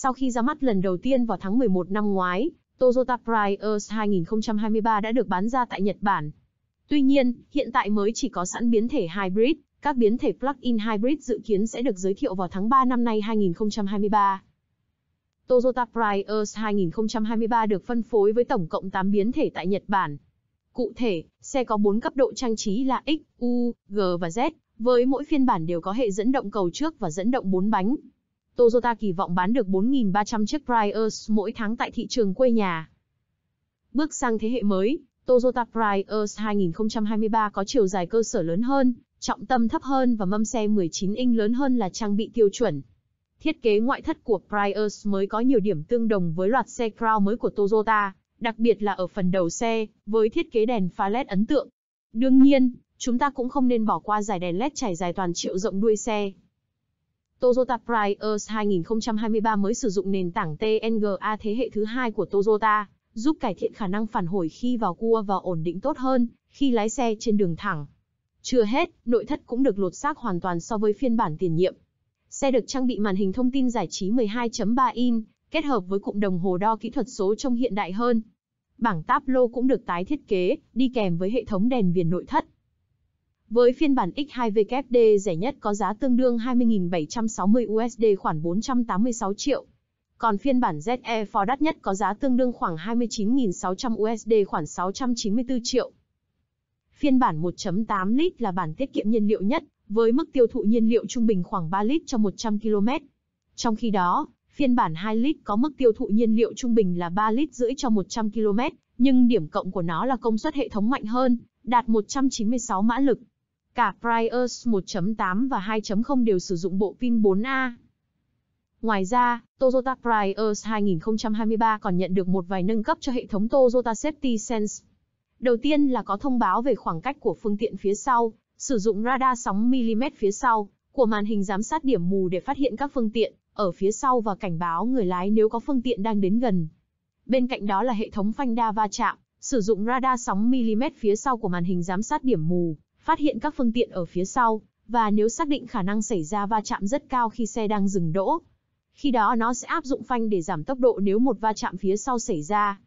Sau khi ra mắt lần đầu tiên vào tháng 11 năm ngoái, Toyota Prius 2023 đã được bán ra tại Nhật Bản. Tuy nhiên, hiện tại mới chỉ có sẵn biến thể hybrid, các biến thể plug-in hybrid dự kiến sẽ được giới thiệu vào tháng 3 năm nay 2023. Toyota Prius 2023 được phân phối với tổng cộng 8 biến thể tại Nhật Bản. Cụ thể, xe có 4 cấp độ trang trí là X, U, G và Z, với mỗi phiên bản đều có hệ dẫn động cầu trước và dẫn động 4 bánh. Toyota kỳ vọng bán được 4.300 chiếc Prius mỗi tháng tại thị trường quê nhà. Bước sang thế hệ mới, Toyota Prius 2023 có chiều dài cơ sở lớn hơn, trọng tâm thấp hơn và mâm xe 19 inch lớn hơn là trang bị tiêu chuẩn. Thiết kế ngoại thất của Prius mới có nhiều điểm tương đồng với loạt xe Crown mới của Toyota, đặc biệt là ở phần đầu xe, với thiết kế đèn pha LED ấn tượng. Đương nhiên, chúng ta cũng không nên bỏ qua giải đèn LED trải dài toàn chiều rộng đuôi xe. Toyota Prius 2023 mới sử dụng nền tảng TNGA thế hệ thứ hai của Toyota, giúp cải thiện khả năng phản hồi khi vào cua và ổn định tốt hơn khi lái xe trên đường thẳng. Chưa hết, nội thất cũng được lột xác hoàn toàn so với phiên bản tiền nhiệm. Xe được trang bị màn hình thông tin giải trí 12.3 in, kết hợp với cụm đồng hồ đo kỹ thuật số trông hiện đại hơn. Bảng táp lô cũng được tái thiết kế, đi kèm với hệ thống đèn viền nội thất. Với phiên bản X2WD rẻ nhất có giá tương đương 20.760 USD khoảng 486 triệu. Còn phiên bản ZE for đắt nhất có giá tương đương khoảng 29.600 USD khoảng 694 triệu. Phiên bản 1.8 lít là bản tiết kiệm nhiên liệu nhất, với mức tiêu thụ nhiên liệu trung bình khoảng 3 lít cho 100 km. Trong khi đó, phiên bản 2 lít có mức tiêu thụ nhiên liệu trung bình là 3 lít rưỡi cho 100 km, nhưng điểm cộng của nó là công suất hệ thống mạnh hơn, đạt 196 mã lực. Cả Prius 1.8 và 2.0 đều sử dụng bộ pin 4A. Ngoài ra, Toyota Prius 2023 còn nhận được một vài nâng cấp cho hệ thống Toyota Safety Sense. Đầu tiên là có thông báo về khoảng cách của phương tiện phía sau, sử dụng radar sóng mm phía sau của màn hình giám sát điểm mù để phát hiện các phương tiện ở phía sau và cảnh báo người lái nếu có phương tiện đang đến gần. Bên cạnh đó là hệ thống phanh đa va chạm, sử dụng radar sóng mm phía sau của màn hình giám sát điểm mù phát hiện các phương tiện ở phía sau, và nếu xác định khả năng xảy ra va chạm rất cao khi xe đang dừng đỗ. Khi đó nó sẽ áp dụng phanh để giảm tốc độ nếu một va chạm phía sau xảy ra.